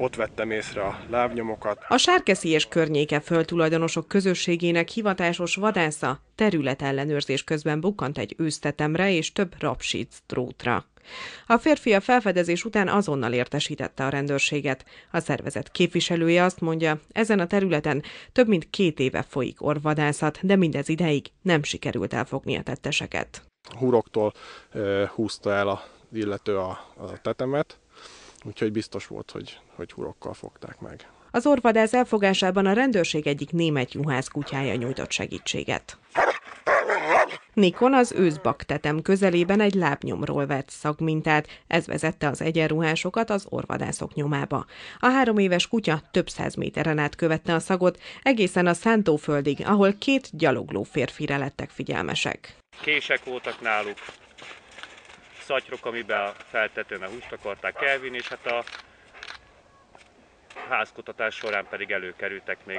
Ott vettem észre a lábnyomokat. A sárkeszi és környéke földtulajdonosok közösségének hivatásos vadásza területellenőrzés közben bukkant egy ősztetemre és több rapsic drótra. A férfi a felfedezés után azonnal értesítette a rendőrséget. A szervezet képviselője azt mondja, ezen a területen több mint két éve folyik orvadászat, de mindez ideig nem sikerült elfogni a tetteseket. Huroktól e, húzta el a illető a, a tetemet, úgyhogy biztos volt, hogy, hogy hurokkal fogták meg. Az orvadász elfogásában a rendőrség egyik német juhász kutyája nyújtott segítséget. Nikon az tetem közelében egy lábnyomról vett szagmintát, ez vezette az egyenruhásokat az orvadászok nyomába. A három éves kutya több száz méteren át követte a szagot, egészen a szántóföldig, ahol két gyalogló férfire lettek figyelmesek. Kések voltak náluk, szatyrok, amiben feltetően a húst akarták elvinni, és hát a házkutatás során pedig előkerültek még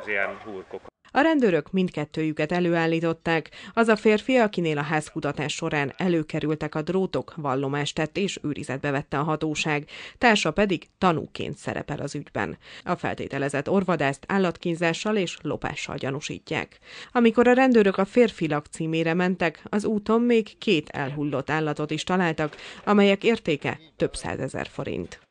az ilyen húrkok. A rendőrök mindkettőjüket előállították, az a férfi, akinél a házkutatás során előkerültek a drótok, vallomást tett és őrizetbe vette a hatóság, társa pedig tanúként szerepel az ügyben. A feltételezett orvadást állatkínzással és lopással gyanúsítják. Amikor a rendőrök a férfi lakcímére mentek, az úton még két elhullott állatot is találtak, amelyek értéke több százezer forint.